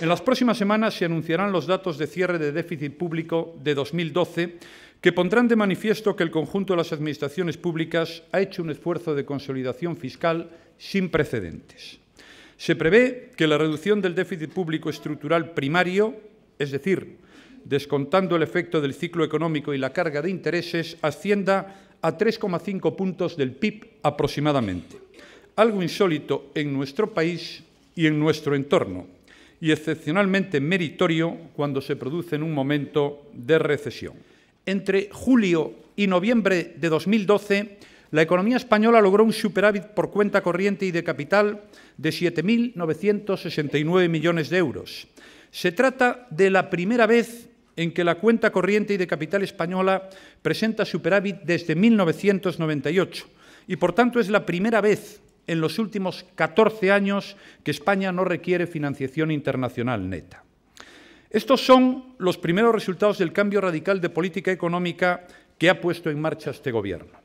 En las próximas semanas se anunciarán los datos de cierre de déficit público de 2012 que pondrán de manifiesto que el conjunto de las administraciones públicas ha hecho un esfuerzo de consolidación fiscal sin precedentes. Se prevé que la reducción del déficit público estructural primario, es decir, descontando el efecto del ciclo económico y la carga de intereses, ascienda a 3,5 puntos del PIB aproximadamente, algo insólito en nuestro país y en nuestro entorno, y excepcionalmente meritorio cuando se produce en un momento de recesión. Entre julio y noviembre de 2012, la economía española logró un superávit por cuenta corriente y de capital de 7.969 millones de euros. Se trata de la primera vez en que la cuenta corriente y de capital española presenta superávit desde 1998 y, por tanto, es la primera vez en los últimos 14 años que España no requiere financiación internacional neta. Estos son los primeros resultados del cambio radical de política económica que ha puesto en marcha este Gobierno.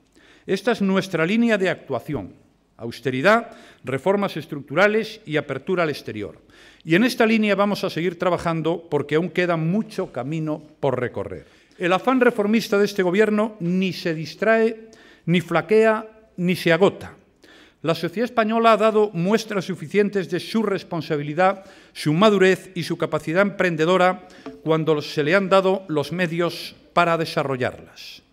Esta es nuestra línea de actuación austeridad, reformas estructurales y apertura al exterior. Y en esta línea vamos a seguir trabajando porque aún queda mucho camino por recorrer. El afán reformista de este Gobierno ni se distrae, ni flaquea, ni se agota. La sociedad española ha dado muestras suficientes de su responsabilidad, su madurez y su capacidad emprendedora cuando se le han dado los medios para desarrollarlas.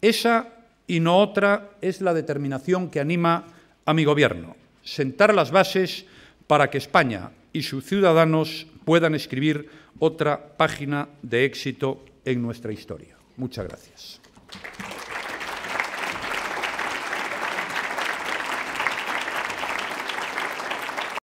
Esa y no otra es la determinación que anima a a mi gobierno, sentar las bases para que España y sus ciudadanos puedan escribir otra página de éxito en nuestra historia. Muchas gracias.